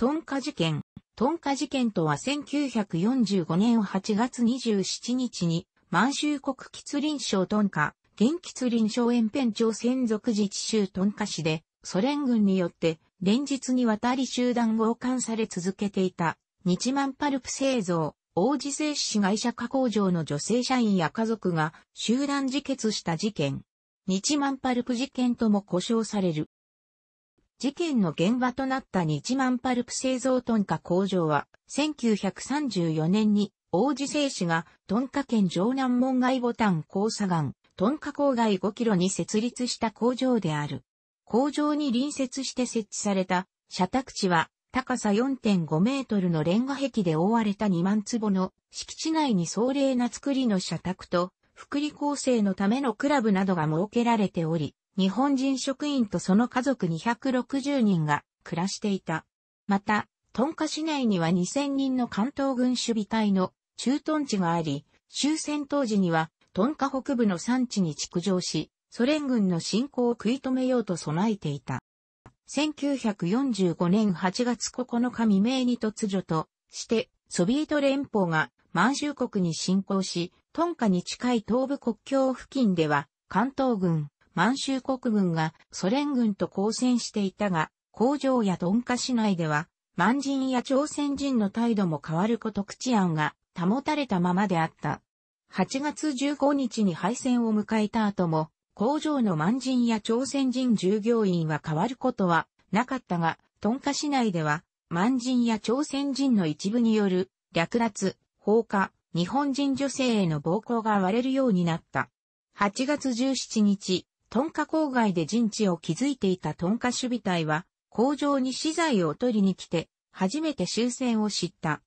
トンカ事件。トンカ事件とは1945年8月27日に満州国吉林省トンカ、現吉林省延辺町専属自治州トンカ市で、ソ連軍によって連日にわたり集団強姦され続けていた、日満パルプ製造、王子製紙会社加工場の女性社員や家族が集団自決した事件。日満パルプ事件とも呼称される。事件の現場となった日万パルプ製造トンカ工場は、1934年に王子製紙がトンカ県城南門外ボタン交差岩、トンカ郊外5キロに設立した工場である。工場に隣接して設置された社宅地は高さ4.5メートルのレンガ壁で覆われた2万坪の敷地内に壮麗な造りの社宅と、福利厚生のためのクラブなどが設けられており、日本人職員とその家族260人が暮らしていた。また、トンカ市内には2000人の関東軍守備隊の駐屯地があり、終戦当時にはトンカ北部の産地に築城し、ソ連軍の侵攻を食い止めようと備えていた。1945年8月9日未明に突如として、ソビエト連邦が満州国に侵攻し、トンカに近い東部国境付近では、関東軍、満州国軍がソ連軍と交戦していたが、工場や鈍化市内では、満人や朝鮮人の態度も変わること口案が保たれたままであった。8月15日に敗戦を迎えた後も、工場の満人や朝鮮人従業員は変わることはなかったが、鈍化市内では、満人や朝鮮人の一部による略奪、放火、日本人女性への暴行が割れるようになった。8月17日、トンカ郊外で陣地を築いていたトンカ守備隊は、工場に資材を取りに来て、初めて終戦を知った。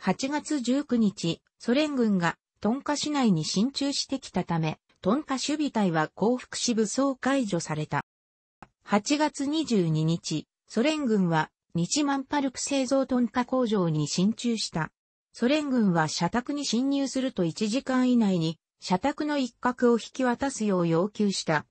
8月19日、ソ連軍がトンカ市内に進駐してきたため、トンカ守備隊は降伏し武装解除された。8月22日、ソ連軍は日満パルク製造トンカ工場に進駐した。ソ連軍は社宅に侵入すると1時間以内に社宅の一角を引き渡すよう要求した。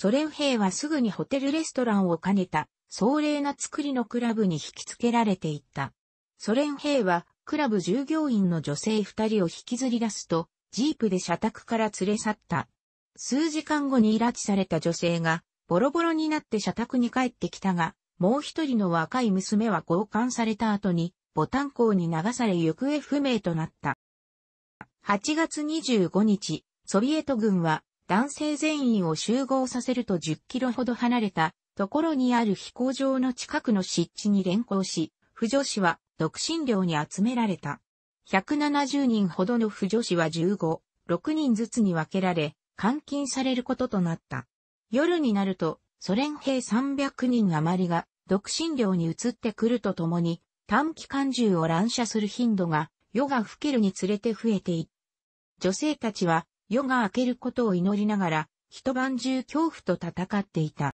ソ連兵はすぐにホテルレストランを兼ねた、壮麗な作りのクラブに引き付けられていった。ソ連兵は、クラブ従業員の女性二人を引きずり出すと、ジープで社宅から連れ去った。数時間後に拉致された女性が、ボロボロになって社宅に帰ってきたが、もう一人の若い娘は強姦された後に、ボタン港に流され行方不明となった。8月25日、ソビエト軍は男性全員を集合させると10キロほど離れたところにある飛行場の近くの湿地に連行し、婦女子は独身寮に集められた。170人ほどの婦女子は15、6人ずつに分けられ、監禁されることとなった。夜になると、ソ連兵300人余りが独身寮に移ってくるとともに、短期間銃を乱射する頻度が夜が更けるにつれて増えていった。女性たちは夜が明けることを祈りながら、一晩中恐怖と戦っていた。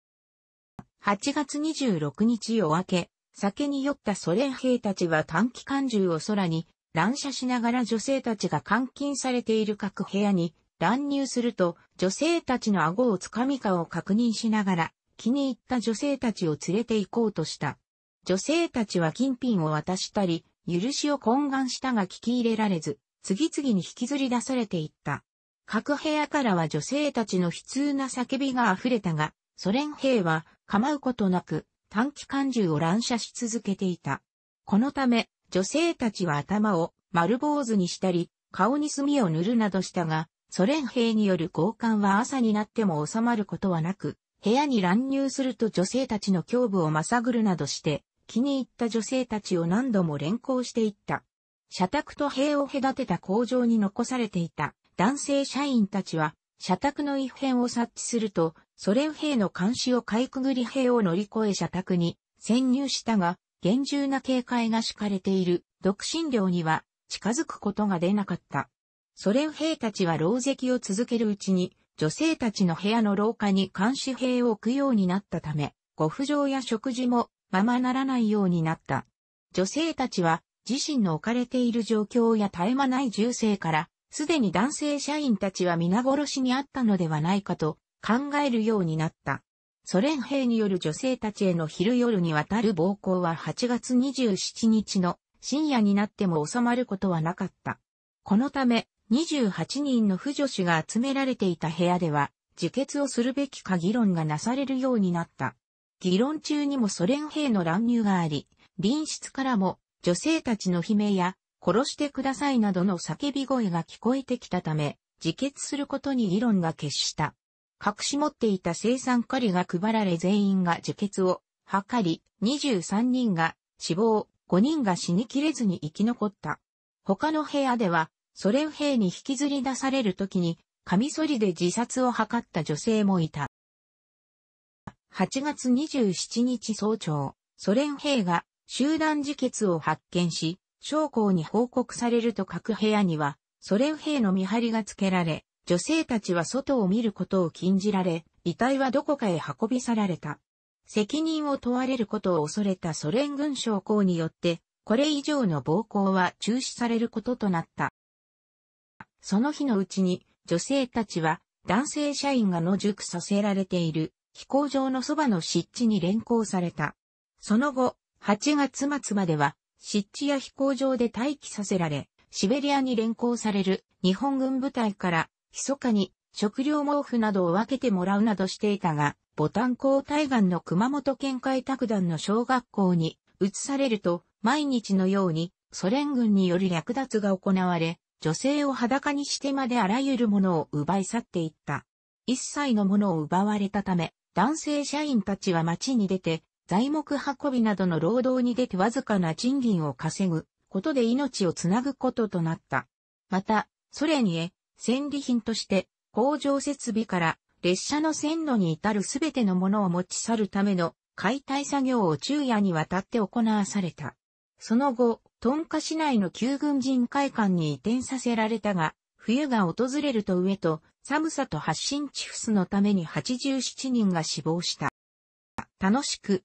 8月26日夜明け、酒に酔ったソ連兵たちは短期間銃を空に乱射しながら女性たちが監禁されている各部屋に乱入すると、女性たちの顎をつかみかを確認しながら、気に入った女性たちを連れて行こうとした。女性たちは金品を渡したり、許しを懇願したが聞き入れられず、次々に引きずり出されていった。各部屋からは女性たちの悲痛な叫びが溢れたが、ソ連兵は構うことなく短期間銃を乱射し続けていた。このため、女性たちは頭を丸坊主にしたり、顔に墨を塗るなどしたが、ソ連兵による強姦は朝になっても収まることはなく、部屋に乱入すると女性たちの胸部をまさぐるなどして、気に入った女性たちを何度も連行していった。社宅と塀を隔てた工場に残されていた男性社員たちは、社宅の異変を察知すると、ソ連兵の監視をかいくぐり兵を乗り越え社宅に潜入したが、厳重な警戒が敷かれている独身寮には近づくことが出なかった。ソ連兵たちは牢石を続けるうちに、女性たちの部屋の廊下に監視兵を置くようになったため、ご不浄や食事もままならないようになった。女性たちは自身の置かれている状況や絶え間ない銃声からすでに男性社員たちは皆殺しにあったのではないかと考えるようになった。ソ連兵による女性たちへの昼夜にわたる暴行は8月27日の深夜になっても収まることはなかった。このため、28人の婦女子が集められていた部屋では、自決をするべきか議論がなされるようになった。議論中にもソ連兵の乱入があり、隣室からも女性たちの悲鳴や殺してくださいなどの叫び声が聞こえてきたため、自決することに議論が決した。隠し持っていた生産カリが配られ全員が自決を図り、23人が死亡、5人が死にきれずに生き残った。他の部屋では、ソ連兵に引きずり出される時に、カミソリで自殺を図った女性もいた。8月27日早朝、ソ連兵が集団自決を発見し、将校に報告されると各部屋には、ソ連兵の見張りがつけられ、女性たちは外を見ることを禁じられ、遺体はどこかへ運び去られた。責任を問われることを恐れたソ連軍将校によって、これ以上の暴行は中止されることとなった。その日のうちに、女性たちは男性社員が野宿させられている飛行場のそばの湿地に連行された。その後、8月末までは湿地や飛行場で待機させられ、シベリアに連行される日本軍部隊から、密かに食料毛布などを分けてもらうなどしていたが、ボタン港対岸の熊本県開拓団の小学校に移されると、毎日のようにソ連軍による略奪が行われ、女性を裸にしてまであらゆるものを奪い去っていった。一切のものを奪われたため、男性社員たちは街に出て、材木運びなどの労働に出てわずかな賃金を稼ぐことで命をつなぐこととなった。また、ソ連へ戦利品として工場設備から列車の線路に至るすべてのものを持ち去るための解体作業を昼夜にわたって行わされた。その後、トンカ市内の旧軍人会館に移転させられたが、冬が訪れると上と寒さと発進チフスのために87人が死亡した。楽しく